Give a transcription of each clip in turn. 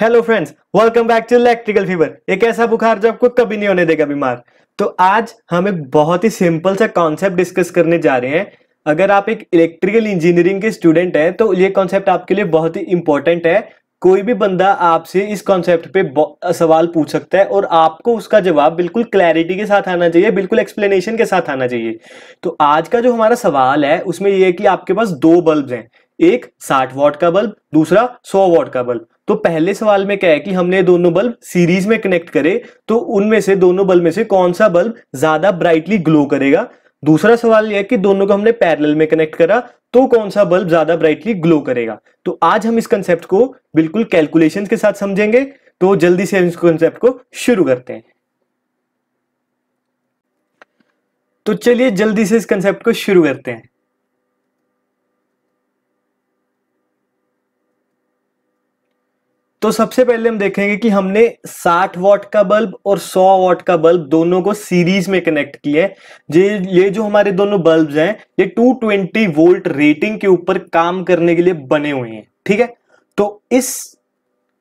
hello friends welcome back to electrical fever एक ऐसा बुखार जो आपको कभी नहीं होने देगा बीमार तो आज हम एक बहुत ही सिंपल सा कॉन्सेप्ट डिस्कस करने जा रहे हैं अगर आप एक इलेक्ट्रिकल इंजीनियरिंग के स्टूडेंट हैं तो ये कॉन्सेप्ट आपके लिए बहुत ही इंपॉर्टेंट है कोई भी बंदा आपसे इस कॉन्सेप्ट पे सवाल पूछ सकता है और आपको उसका जवाब बिल्कुल क्लैरिटी के साथ आना चाहिए बिल्कुल एक्सप्लेनेशन के साथ आना चाहिए तो आज का जो हमारा सवाल है उसमें यह है कि आपके पास दो बल्ब हैं एक 60 वॉट का बल्ब दूसरा 100 वॉट का बल्ब तो पहले सवाल में क्या है कि हमने दोनों बल्ब सीरीज में कनेक्ट करे तो उनमें से दोनों बल्ब में से कौन सा बल्ब ज्यादा ब्राइटली ग्लो करेगा दूसरा सवाल यह है कि दोनों को हमने पैरेलल में कनेक्ट करा तो कौन सा बल्ब ज्यादा ब्राइटली ग्लो करेगा तो आज हम इस कंसेप्ट को बिल्कुल कैलकुलेशन के साथ समझेंगे तो जल्दी से इस कंसेप्ट को शुरू करते हैं तो चलिए जल्दी से इस कंसेप्ट को शुरू करते हैं तो सबसे पहले हम देखेंगे कि हमने 60 वॉट का बल्ब और 100 वॉट का बल्ब दोनों को सीरीज में कनेक्ट किया है ये जो हमारे दोनों बल्ब हैं ये 220 वोल्ट रेटिंग के ऊपर काम करने के लिए बने हुए हैं ठीक है तो इस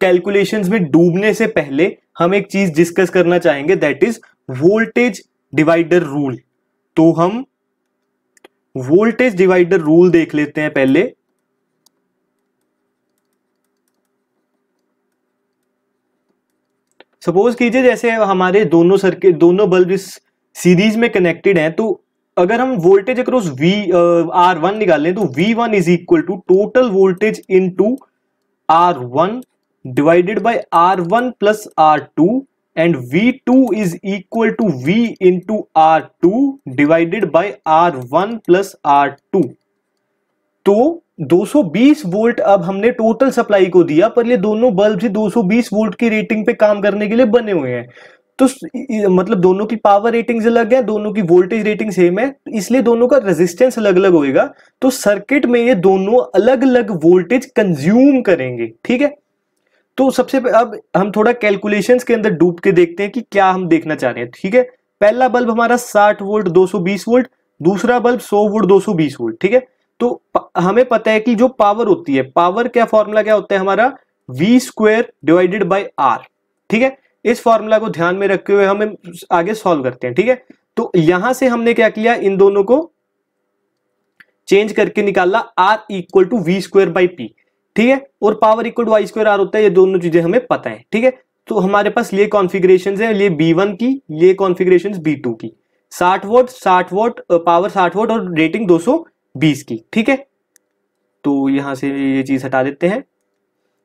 कैलकुलेशंस में डूबने से पहले हम एक चीज डिस्कस करना चाहेंगे that is voltage divider rule तो हम वोल्टेज डिवाइडर रूल देख लेते हैं पहले सपोज कीजिए जैसे हमारे दोनों सर्किट दोनों बल्ब इस सीरीज में कनेक्टेड हैं तो अगर हम voltage across V R one निकाल लें तो V one is equal to total voltage in to R one divided by R one plus R two and V two is equal to V in to R two divided by R one plus R two तो 220 volt अब हमने total supply को दिया पर ये दोनों bulb ही 220 volt की रेटिंग पे काम करने के लिए बने हुए हैं तो मतलब दोनों की पावर रेटिंग्स अलग है दोनों की वोल्टेज रेटिंग सेम है इसलिए दोनों का रेजिस्टेंस अलग अलग होएगा तो सर्किट में ये दोनों अलग अलग वोल्टेज कंज्यूम करेंगे ठीक है तो सबसे अब हम थोड़ा कैलकुलेशन के अंदर डूब के देखते हैं कि क्या हम देखना चाह रहे हैं ठीक है पहला बल्ब हमारा साठ वोल्ट दो वोल्ट दूसरा बल्ब सौ वोल्ट दो वोल्ट ठीक है तो हमें पता है कि जो पावर होती है पावर क्या फॉर्मूला क्या होता है हमारा V square divided by R ठीक है इस फॉर्मूला को ध्यान में रखते हुए हमें आगे सॉल्व करते हैं ठीक है तो यहां से हमने क्या किया इन दोनों को चेंज करके निकाला R equal to V square by P ठीक है और power equal to Y square R होता है ये दोनों चीजें हमें पता है ठीक है तो हमारे पास ये कॉन्फिग्रेशन है ये बी वन की ये कॉन्फिग्रेशन बी टू की साठ वोट साठ वोट पावर साठ वोट और रेटिंग दो सौ बीस की ठीक है तो यहां से ये चीज हटा देते हैं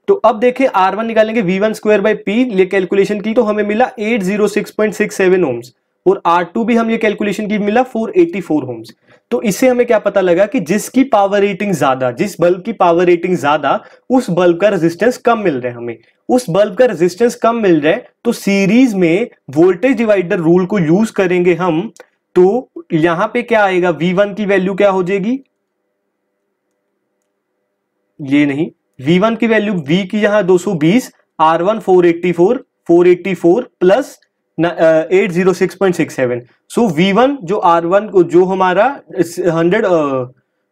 तो अब देखें आर वन निकालेंगे V one square by P ये कैलकुलेशन की तो हमें मिला eight zero six point six seven ohms और आर टू भी हम ये कैलकुलेशन की मिला फोर एटी फोर होम्स तो इससे हमें क्या पता लगा कि जिसकी पावर रेटिंग ज्यादा जिस बल्ब की पावर रेटिंग ज्यादा उस बल्ब का रेजिस्टेंस कम मिल रहा है हमें उस बल्ब का रेजिस्टेंस कम मिल रहा है तो सीरीज में वोल्टेज डिवाइडर रूल को यूज करेंगे हम तो यहां पे क्या आएगा वी वन की वैल्यू क्या हो जाएगी ये नहीं वी वन की वैल्यू वी की यहां 220 four eighty four plus eight zero six point six seven so V one जो आर वन को जो हमारा हंड्रेड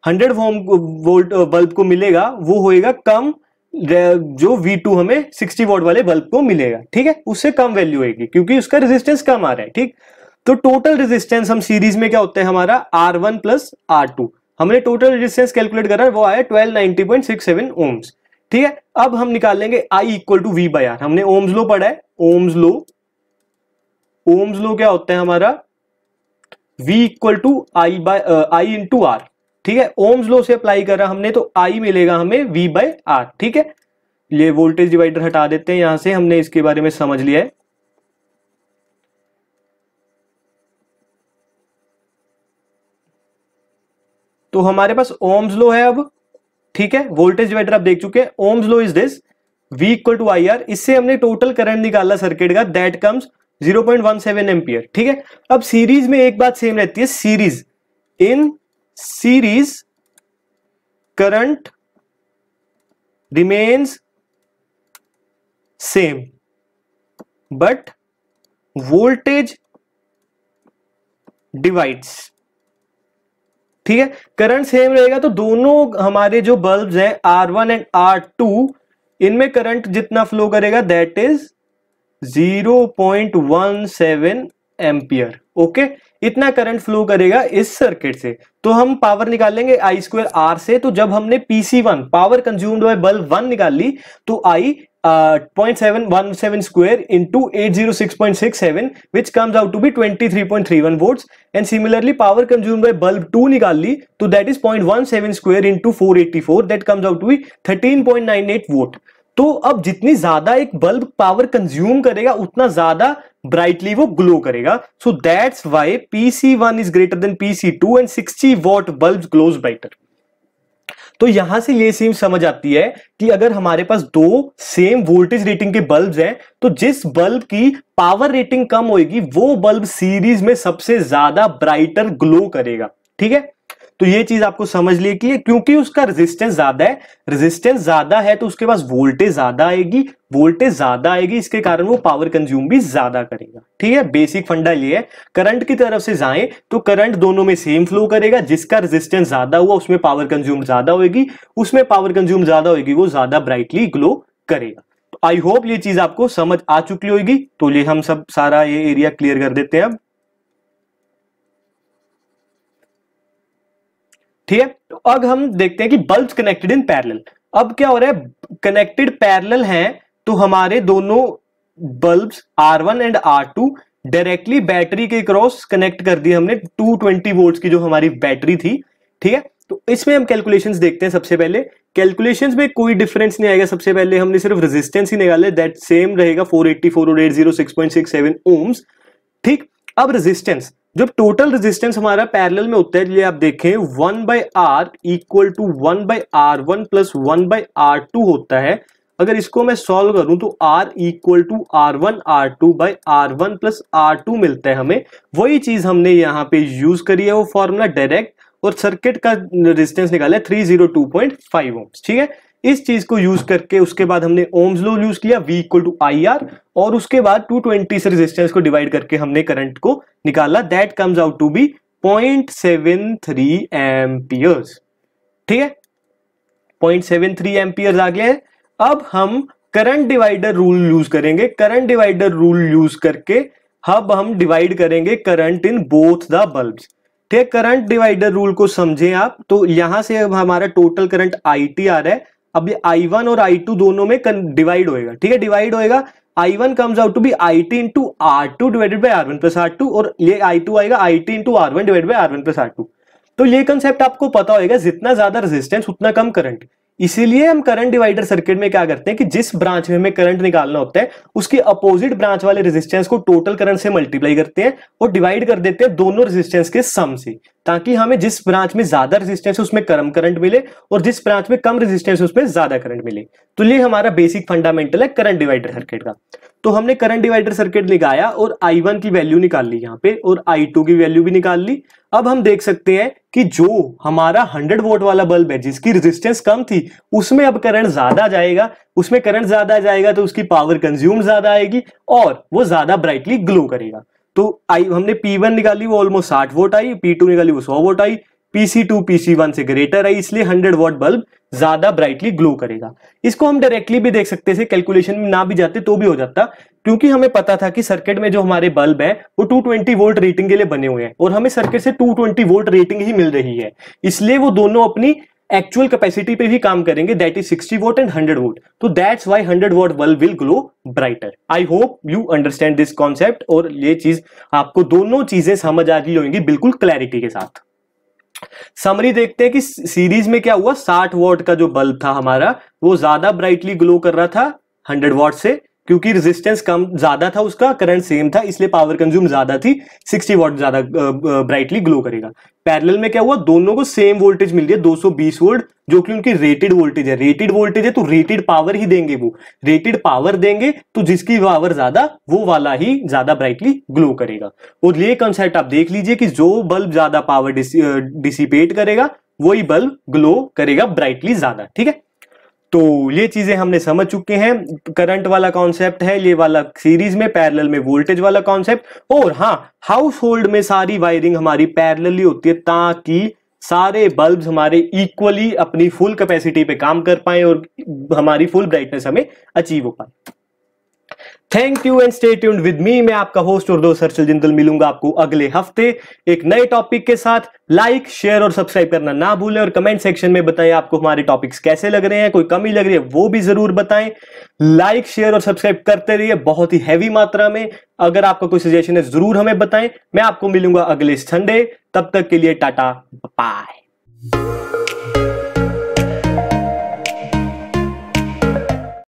हंड्रेड वोल्ट बल्ब को मिलेगा वो होएगा कम जो V2 हमें 60 वोल्ट वाले बल्ब को मिलेगा ठीक है उससे कम वैल्यू होगी क्योंकि उसका रेजिस्टेंस कम आ रहा है ठीक तो टोटल रेजिस्टेंस हम सीरीज में क्या होता है हमारा R one plus R two हमने टोटल रेजिस्टेंस कैलकुलेट करा वो आया twelve ninety point six seven ohms ठीक है अब हम निकालेंगे I equal to V by R हमने ओम्स लो पढ़ा है ओम्स लो ओम्स लो क्या होता है हमारा V equal to I by I into R ठीक है ओम्स लो से अप्लाई करा हमने तो आई मिलेगा हमें वी बाय आर ठीक है ये वोल्टेज डिवाइडर हटा देते हैं यहां से हमने इसके बारे में समझ लिया है तो हमारे पास ओम्स लो है अब ठीक है वोल्टेज डिवाइडर आप देख चुके हैं ohm's law is this V equal to I R इससे हमने टोटल करंट निकाला सर्किट का दैट कम्स 0.17 पॉइंट एम्पियर ठीक है अब सीरीज में एक बात सेम रहती है series in series current remains same but voltage divides ठीक है करंट सेम रहेगा तो दोनों हमारे जो बल्ब हैं R one and R two इनमें करंट जितना फ्लो करेगा that is zero point one seven ampere okay इतना करंट फ्लो करेगा इस सर्किट से तो हम पावर निकालेंगे आई स्क्वायर आर से तो जब हमने PC one power consumed by bulb one निकाल ली तो आई 0.717 square into 806.67 which comes out to be 23.31 volts and similarly power consumed by bulb 2 निकाल ली तो that is 0.17 square into 484 that comes out to be 13.98 volt तो अब जितनी ज्यादा एक बल्ब पावर कंज्यूम करेगा उतना ज्यादा ब्राइटली वो ग्लो करेगा so that's why PC one is greater than PC two and sixty watt bulb glows brighter तो यहां से ये सीम समझ आती है कि अगर हमारे पास दो सेम वोल्टेज रेटिंग के बल्ब हैं तो जिस बल्ब की पावर रेटिंग कम होगी वो बल्ब सीरीज में सबसे ज्यादा ब्राइटर ग्लो करेगा ठीक है तो ये चीज आपको समझ लिए कि क्योंकि उसका रेजिस्टेंस ज्यादा है रेजिस्टेंस ज्यादा है तो उसके पास वोल्टेज ज्यादा आएगी वोल्टेज ज्यादा आएगी इसके कारण वो पावर कंज्यूम भी ज्यादा करेगा ठीक है बेसिक फंडा ये है करंट की तरफ से जाए तो करंट दोनों में सेम फ्लो करेगा जिसका रेजिस्टेंस ज्यादा हुआ उसमें पावर कंज्यूम ज्यादा होगी उसमें पावर कंज्यूम ज्यादा होगी वो ज्यादा ब्राइटली ग्लो करेगा आई होप ये चीज आपको समझ आ चुकी होगी तो ये हम सब सारा ये एरिया क्लियर कर देते हैं अब ठीक है तो अब हम देखते हैं कि बल्ब कनेक्टेड इन पैरेलल अब क्या हो रहा है कनेक्टेड पैरेलल हैं तो हमारे दोनों bulbs R1 and R2 directly battery के क्रॉस कनेक्ट कर दिए हमने 220 वोल्ट की जो हमारी बैटरी थी ठीक है तो इसमें हम कैलकुलेशंस देखते हैं सबसे पहले कैलकुलेशंस में कोई डिफरेंस नहीं आएगा सबसे पहले हमने सिर्फ रेजिस्टेंस ही निकाले दैट सेम रहेगा 484 और 806.67 ओम्स ठीक अब रेजिस्टेंस जब टोटल रेजिस्टेंस हमारा पैरेलल में होता है आप देखें one by R equal to one by R one plus one by R two होता है अगर इसको मैं सॉल्व करूं तो R equal to R one R two by R one plus R two मिलता है हमें वही चीज हमने यहाँ पे यूज करी है वो फॉर्मूला डायरेक्ट और सर्किट का रेजिस्टेंस निकाला है 302.5 ओम्स ठीक है इस चीज को यूज करके उसके बाद हमने ओम्स लो यूज किया V इक्वल टू आई और उसके बाद 220 से रेजिस्टेंस को डिवाइड करके हमने करंट को निकाला that comes out to be 0.73 seven amperes ठीक है 0.73 सेवन एम्पियर्स आ गया है अब हम करंट डिवाइडर रूल यूज करेंगे करंट डिवाइडर रूल यूज करके अब हम डिवाइड करेंगे current in both the bulb ये करंट डिवाइडर रूल को समझे आप तो यहां से अब हमारा टोटल करंट आई टी आ रहा है अब ये आई वन और आई टू दोनों में डिवाइड होएगा ठीक है डिवाइड होएगा I one comes out to be I T into R two divided by R one plus R two और ये आई टू आएगा I T into R one divide by R one plus R two तो ये concept आपको पता होगा जितना ज्यादा रेजिस्टेंस उतना कम करंट इसीलिए हम करंट डिवाइडर सर्किट में क्या करते हैं कि जिस ब्रांच में हमें करंट निकालना होता है उसके अपोजिट ब्रांच वाले रेजिस्टेंस को टोटल करंट से मल्टीप्लाई करते हैं और डिवाइड कर देते हैं दोनों रेजिस्टेंस के सम से ताकि हमें जिस ब्रांच में ज्यादा रेजिस्टेंस है उसमें कम करंट मिले और जिस ब्रांच में कम रेजिस्टेंस है उसमें ज्यादा करंट मिले तो ये हमारा बेसिक फंडामेंटल है करंट डिवाइडर सर्किट का तो हमने करंट डिवाइडर सर्किट लगाया और I1 की वैल्यू निकाल ली यहाँ पे और I2 की वैल्यू भी निकाल ली अब हम देख सकते हैं कि जो हमारा 100 वोट वाला बल्ब है जिसकी रेजिस्टेंस कम थी उसमें अब करंट ज्यादा जाएगा उसमें करंट ज्यादा जाएगा तो उसकी पावर कंज्यूम ज्यादा आएगी और वो ज्यादा ब्राइटली ग्लो करेगा तो आई हमने पी निकाली वो ऑलमोस्ट साठ वोट आई पी निकाली वो सौ वोट आई पीसी टू पीसी वन से ग्रेटर है इसलिए 100 वॉट बल्ब ज्यादा ब्राइटली ग्लो करेगा इसको हम डायरेक्टली भी देख सकते थे कैलकुलेशन में ना भी जाते तो भी हो जाता क्योंकि हमें पता था कि सर्किट में जो हमारे बल्ब है वो 220 वोल्ट रेटिंग के लिए बने हुए हैं और हमें सर्किट से 220 वोल्ट रेटिंग ही मिल रही है इसलिए वो दोनों अपनी एक्चुअल कैपेसिटी पे भी काम करेंगे that is 60 watt and 100 watt तो that's why 100 watt bulb will glow brighter I hope you understand this concept और ये चीज आपको दोनों चीजें समझ आ गई होंगी बिल्कुल क्लैरिटी के साथ समरी देखते हैं कि सीरीज में क्या हुआ 60 वॉट का जो बल्ब था हमारा वो ज्यादा ब्राइटली ग्लो कर रहा था 100 वॉट से क्योंकि रेजिस्टेंस कम ज्यादा था उसका करंट सेम था इसलिए पावर कंज्यूम ज्यादा थी 60 वॉट ज्यादा ब्राइटली ग्लो करेगा पैरेलल में क्या हुआ दोनों को सेम वोल्टेज मिल गया 220 वोल्ट जो कि उनकी रेटेड वोल्टेज है रेटेड वोल्टेज है तो रेटेड पावर ही देंगे वो रेटेड पावर देंगे तो जिसकी पावर ज्यादा वो वाला ही ज्यादा ब्राइटली ग्लो करेगा और ये कंसेप्ट आप देख लीजिए कि जो बल्ब ज्यादा पावर डिसिपेट करेगा वही बल्ब ग्लो करेगा ब्राइटली ज्यादा ठीक है तो ये चीजें हमने समझ चुके हैं करंट वाला कॉन्सेप्ट है ये वाला सीरीज में पैरेलल में वोल्टेज वाला कॉन्सेप्ट और हाँ हाउस होल्ड में सारी वायरिंग हमारी पैरेलली होती है ताकि सारे बल्ब हमारे इक्वली अपनी फुल कैपेसिटी पे काम कर पाए और हमारी फुल ब्राइटनेस हमें अचीव हो पाए thank you and stay tuned with me मैं आपका होस्ट और दोस्त हर्षल जिंदल मिलूंगा आपको अगले हफ्ते एक नए टॉपिक के साथ लाइक शेयर और सब्सक्राइब करना ना भूलें और कमेंट सेक्शन में बताएं आपको हमारे टॉपिक्स कैसे लग रहे हैं कोई कमी लग रही है वो भी जरूर बताएं लाइक शेयर और सब्सक्राइब करते रहिए बहुत ही हैवी मात्रा में अगर आपका कोई सजेशन है जरूर हमें बताएं मैं आपको मिलूंगा अगले संडे तब तक के लिए टाटा बाय